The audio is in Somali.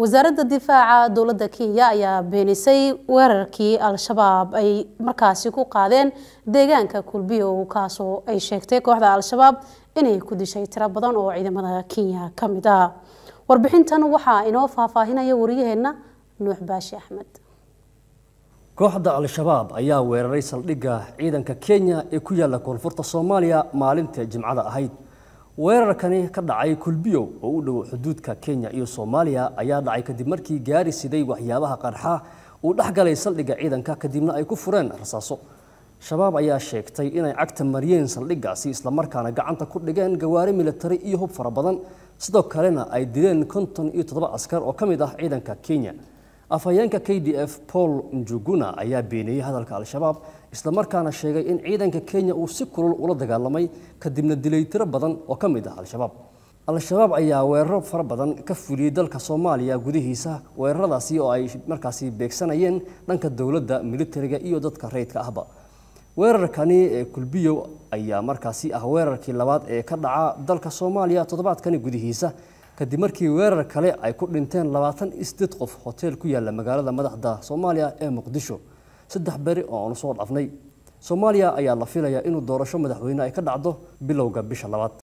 wasaaradda difaaca dowladda kenya ayaa beenisay weerarkii al-shabaab ay markaasi ku qaadeen deegaanka kulbiyow kaasoo ay sheegtay kooxda al-shabaab inay ku dishay tiro badan oo ciidamada kenya ka mid ah warbixintan waxaa inoo faahfaahinaya wariyaheenna nuux baashi axmed kooxda al-shabaab ayaa weeraray saldhigga ciidanka kenya ee ku yaala koonfurta soomaaliya maalinta jimcada ahayd weerarkani ka dhacay kulbiyo oo u dhow xuduudka kenya iyo soomaaliya ayaa dhacay kadib markii gaari siday waxyaabaha qarxa uu dhex galay saldhigga ciidanka kadibna ay ku fureen rasaaso shabaab ayaa sheegtay inay cagta mariyeen saldhiggaasi islamarkaana gacanta ku dhigeen gawaari militari iyo hub fara badan sidoo kalena ay dileen konton iyo toddoba askar oo ka mid ah ciidanka kenya afhayeenka k d f paul njuguna ayaa beeniyey hadalka al-shabaab islamarkaana sheegay in ciidanka kenya uu si kulul ula dagaalamay kadibna dilay tiro badan oo ka mid ah al-shabaab al-shabaab ayaa weeraro fara badan ka fuliyey dalka soomaaliya gudihiisa weeraradaasi oo ay markaasi beegsanayeen dhanka dowladda militariga iyo dadka rayidka ahba weerarkani ee kulbiyow ayaa markaasi ah weerarkii labaad ee ka dhaca dalka soomaaliya toddobaadkani gudihiisa kadib markii weerar kale ay ku dhinteen labaatan isdeed qof hoteel ku yaalla magaalada madaxda soomaaliya ee muqdisho saddex beri oo aanu soo dhaafnay soomaaliya ayaa la filayaa inuu doorasho madaxweyne ay ka dhacdo bilowga bisha labaad